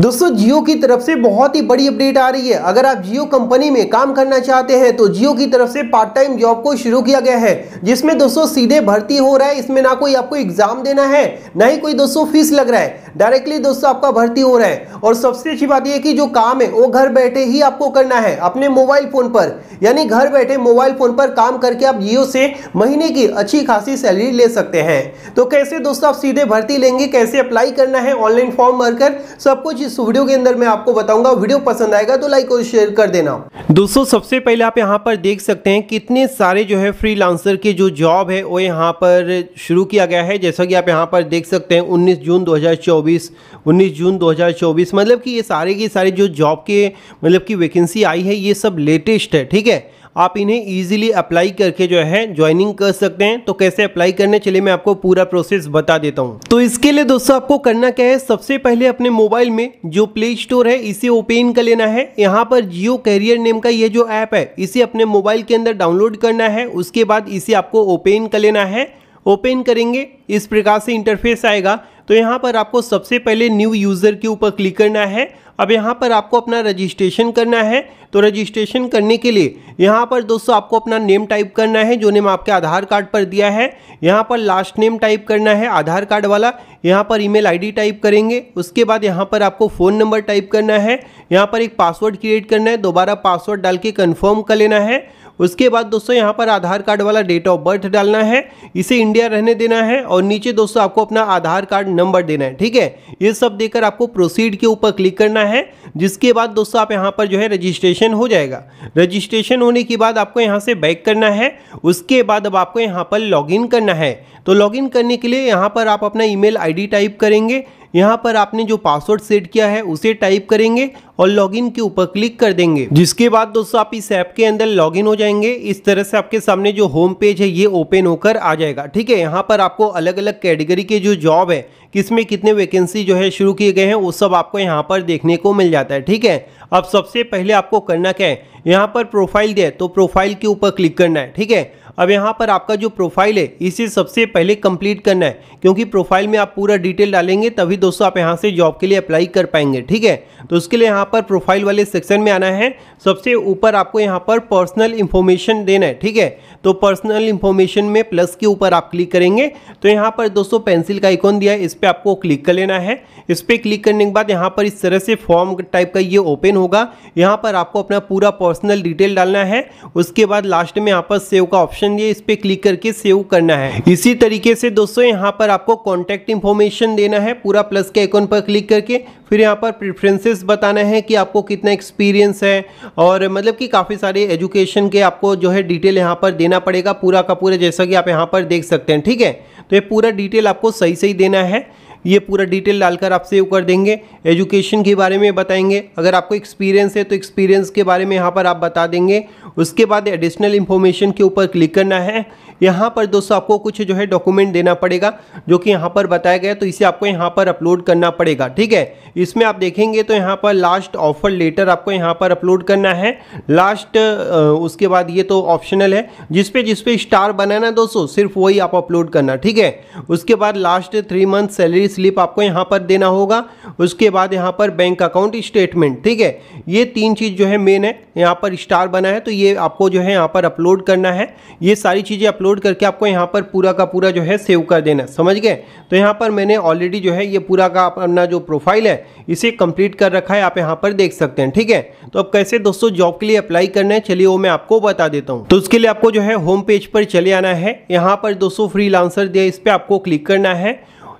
दोस्तों जियो की तरफ से बहुत ही बड़ी अपडेट आ रही है अगर आप जियो कंपनी में काम करना चाहते हैं तो जियो की तरफ से पार्ट टाइम जॉब को शुरू किया गया है जिसमें दोस्तों सीधे भर्ती हो रहा है इसमें ना कोई आपको एग्जाम देना है ना ही कोई दोस्तों फीस लग रहा है डायरेक्टली दोस्तों आपका भर्ती हो रहा है और सबसे अच्छी बात यह की जो काम है वो घर बैठे ही आपको करना है अपने मोबाइल फोन पर यानी घर बैठे मोबाइल फोन पर काम करके आप जियो से महीने की अच्छी खासी सैलरी ले सकते हैं तो कैसे दोस्तों आप सीधे भर्ती लेंगे कैसे अप्लाई करना है ऑनलाइन फॉर्म भरकर सब कुछ इस वीडियो के अंदर मैं आपको बताऊंगा वीडियो पसंद आएगा तो लाइक और शेयर कर देना दोस्तों सबसे पहले आप यहाँ पर देख सकते हैं कितने सारे जो है फ्रीलांसर के जो जॉब है वो यहाँ पर शुरू किया गया है जैसा कि आप यहाँ पर देख सकते हैं उन्नीस जून दो 19 जून 2024 मतलब कि ये सारे के सारे जो जॉब के मतलब की वैकेंसी आई है ये सब लेटेस्ट है ठीक है आप इन्हें ईजिली अप्लाई करके जो है ज्वाइनिंग कर सकते हैं तो कैसे अप्लाई करने चलिए मैं आपको पूरा प्रोसेस बता देता हूँ तो इसके लिए दोस्तों आपको करना क्या है सबसे पहले अपने मोबाइल में जो प्ले स्टोर है इसे ओपन कर लेना है यहाँ पर जियो कैरियर नेम का ये जो ऐप है इसे अपने मोबाइल के अंदर डाउनलोड करना है उसके बाद इसे आपको ओपन कर लेना है ओपन करेंगे इस प्रकार से इंटरफेस आएगा तो यहाँ पर आपको सबसे पहले न्यू यूज़र के ऊपर क्लिक करना है अब यहाँ पर आपको अपना रजिस्ट्रेशन करना है तो रजिस्ट्रेशन करने के लिए यहाँ पर दोस्तों आपको अपना नेम टाइप करना है जो नेम आपके आधार कार्ड पर दिया है यहाँ पर लास्ट नेम टाइप करना है आधार कार्ड वाला यहाँ पर ईमेल आईडी टाइप करेंगे उसके बाद यहाँ पर आपको फ़ोन नंबर टाइप करना है यहाँ पर एक पासवर्ड क्रिएट करना है दोबारा पासवर्ड डाल के कन्फर्म कर लेना है उसके बाद दोस्तों यहाँ पर आधार कार्ड वाला डेट ऑफ बर्थ डालना है इसे इंडिया रहने देना है और नीचे दोस्तों आपको अपना आधार कार्ड नंबर देना है ठीक है ये सब देकर आपको प्रोसीड के ऊपर क्लिक करना है जिसके बाद दोस्तों आप यहाँ पर जो है रजिस्ट्रेशन हो जाएगा रजिस्ट्रेशन होने के बाद आपको यहाँ से बैक करना है उसके बाद अब आपको यहाँ पर लॉग करना है तो लॉग करने के लिए यहाँ पर आप अपना ई मेल टाइप करेंगे यहाँ पर आपने जो पासवर्ड सेट किया है उसे टाइप करेंगे और लॉगिन के ऊपर क्लिक कर देंगे जिसके बाद दोस्तों आप इस ऐप के अंदर लॉगिन हो जाएंगे इस तरह से आपके सामने जो होम पेज है ये ओपन होकर आ जाएगा ठीक है यहाँ पर आपको अलग अलग कैटेगरी के जो जॉब है किसमें कितने वैकेंसी जो है शुरू किए गए हैं वो सब आपको यहाँ पर देखने को मिल जाता है ठीक है अब सबसे पहले आपको करना क्या है यहाँ पर प्रोफाइल दे तो प्रोफाइल के ऊपर क्लिक करना है ठीक है अब यहाँ पर आपका जो प्रोफाइल है इसे सबसे पहले कंप्लीट करना है क्योंकि प्रोफाइल में आप पूरा डिटेल डालेंगे तभी दोस्तों आप यहाँ से जॉब के लिए अप्लाई कर पाएंगे ठीक है तो उसके लिए यहाँ पर प्रोफाइल वाले सेक्शन में आना है सबसे ऊपर आपको यहाँ पर पर्सनल इन्फॉर्मेशन देना है ठीक है तो पर्सनल इन्फॉर्मेशन में प्लस के ऊपर आप क्लिक करेंगे तो यहाँ पर दोस्तों पेंसिल का आइकॉन दिया है इस पर आपको क्लिक कर लेना है इस पर क्लिक करने के बाद यहाँ पर इस तरह से फॉर्म टाइप का ये ओपन होगा यहाँ पर आपको अपना पूरा पर्सनल डिटेल डालना है उसके बाद लास्ट में यहाँ पर सेव का ऑप्शन ऑप्शन दिया इस पर क्लिक करके सेव करना है इसी तरीके से दोस्तों यहाँ पर आपको कॉन्टैक्ट इन्फॉर्मेशन देना है पूरा प्लस के आइकॉन पर क्लिक करके फिर यहाँ पर प्रेफरेंसेस बताना है कि आपको कितना एक्सपीरियंस है और मतलब कि काफ़ी सारे एजुकेशन के आपको जो है डिटेल यहाँ पर देना पड़ेगा पूरा का पूरा जैसा कि आप यहाँ पर देख सकते हैं ठीक है तो ये पूरा डिटेल आपको सही सही देना है ये पूरा डिटेल डालकर आप सेव कर देंगे एजुकेशन के बारे में बताएंगे अगर आपको एक्सपीरियंस है तो एक्सपीरियंस के बारे में यहाँ पर आप बता देंगे उसके बाद एडिशनल इन्फॉर्मेशन के ऊपर क्लिक करना है यहाँ पर दोस्तों आपको कुछ जो है डॉक्यूमेंट देना पड़ेगा जो कि यहाँ पर बताया गया तो इसे आपको यहाँ पर अपलोड करना पड़ेगा ठीक है इसमें आप देखेंगे तो यहाँ पर लास्ट ऑफर लेटर आपको यहाँ पर अपलोड करना है लास्ट उसके बाद ये तो ऑप्शनल है जिसपे जिसपे स्टार बनाना दोस्तों सिर्फ वही आप अपलोड करना ठीक है उसके बाद last three month salary slip आपको यहाँ पर देना होगा उसके बाद यहाँ पर बैंक अकाउंट स्टेटमेंट ठीक है ये तीन चीज़ जो है मेन है यहाँ पर स्टार बना है तो ये आपको जो है यहाँ पर अपलोड करना है ये सारी चीज़ें अपलोड करके आपको यहाँ पर पूरा का पूरा जो है सेव कर देना समझ गए तो यहाँ पर मैंने ऑलरेडी जो है ये पूरा का अपना जो प्रोफाइल है इसे कंप्लीट कर रखा है आप यहाँ पर देख सकते हैं ठीक है तो अब कैसे दोस्तों जॉब के लिए अप्लाई करना है चलिए वो मैं आपको बता देता हूँ तो उसके लिए आपको जो है होम पेज पर चले आना है यहाँ पर दोस्तों फ्री लांसर दिया इस पर आपको क्लिक करना है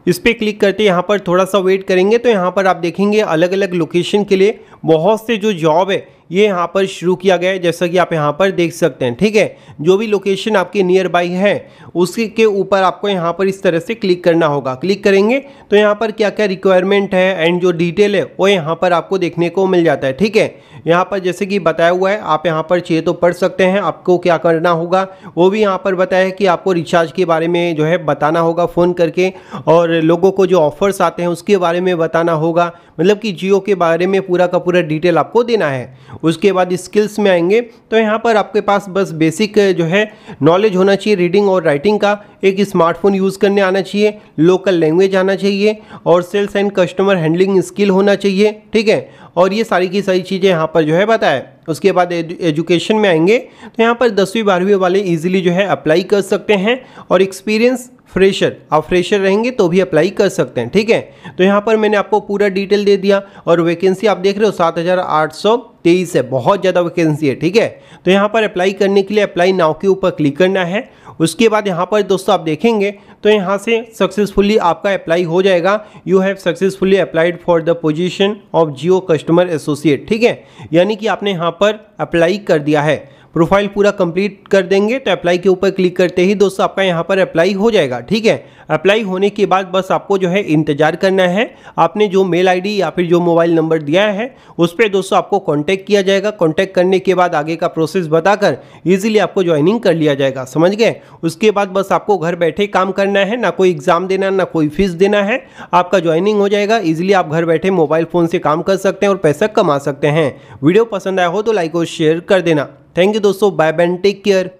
इस पर क्लिक करते यहाँ पर थोड़ा सा वेट करेंगे तो यहाँ पर आप देखेंगे अलग अलग लोकेशन के लिए बहुत से जो जॉब है ये यहाँ पर शुरू किया गया है जैसा कि आप यहाँ पर देख सकते हैं ठीक है जो भी लोकेशन आपके नियर बाई है उसी के ऊपर आपको यहाँ पर इस तरह से क्लिक करना होगा क्लिक करेंगे तो यहाँ पर क्या क्या रिक्वायरमेंट है एंड जो डिटेल है वो यहाँ पर आपको देखने को मिल जाता है ठीक है यहाँ पर जैसे कि बताया हुआ है आप यहाँ पर चाहिए तो पढ़ सकते हैं आपको क्या करना होगा वो भी यहाँ पर बताया है कि आपको रिचार्ज के बारे में जो है बताना होगा फ़ोन करके और लोगों को जो ऑफ़र्स आते हैं उसके बारे में बताना होगा मतलब कि जियो के बारे में पूरा का पूरा डिटेल आपको देना है उसके बाद स्किल्स में आएंगे तो यहाँ पर आपके पास बस बेसिक जो है नॉलेज होना चाहिए रीडिंग और राइटिंग का एक स्मार्टफोन यूज़ करने आना चाहिए लोकल लैंग्वेज आना चाहिए और sales and customer handling skill होना चाहिए ठीक है और ये सारी की सारी चीज़ें यहाँ पर जो है बताए उसके बाद एजु, एजुकेशन में आएंगे तो यहाँ पर दसवीं बारहवीं वाले इजीली जो है अप्लाई कर सकते हैं और एक्सपीरियंस फ्रेशर आप फ्रेशर रहेंगे तो भी अप्लाई कर सकते हैं ठीक है तो यहाँ पर मैंने आपको पूरा डिटेल दे दिया और वैकेंसी आप देख रहे हो सात हज़ार आठ सौ तेईस है बहुत ज़्यादा वैकेंसी है ठीक है तो यहाँ पर अप्लाई करने के लिए अप्लाई नाव के ऊपर क्लिक करना है उसके बाद यहाँ पर दोस्तों आप देखेंगे तो यहाँ से सक्सेसफुली आपका अप्लाई हो जाएगा you have successfully applied for the position of Jio customer associate ठीक है यानी कि आपने यहाँ पर अप्लाई कर दिया है प्रोफाइल पूरा कंप्लीट कर देंगे तो अप्लाई के ऊपर क्लिक करते ही दोस्तों आपका यहाँ पर अप्लाई हो जाएगा ठीक है अप्लाई होने के बाद बस आपको जो है इंतजार करना है आपने जो मेल आईडी या फिर जो मोबाइल नंबर दिया है उस पर दोस्तों आपको कांटेक्ट किया जाएगा कॉन्टैक्ट करने के बाद आगे का प्रोसेस बताकर ईजिली आपको ज्वाइनिंग कर लिया जाएगा समझ गए उसके बाद बस आपको घर बैठे काम करना है ना कोई एग्ज़ाम देना ना कोई फीस देना है आपका ज्वाइनिंग हो जाएगा ईजिली आप घर बैठे मोबाइल फ़ोन से काम कर सकते हैं और पैसा कमा सकते हैं वीडियो पसंद आया हो तो लाइक और शेयर कर देना थैंक यू दोस्तों बाय बैन टेक केयर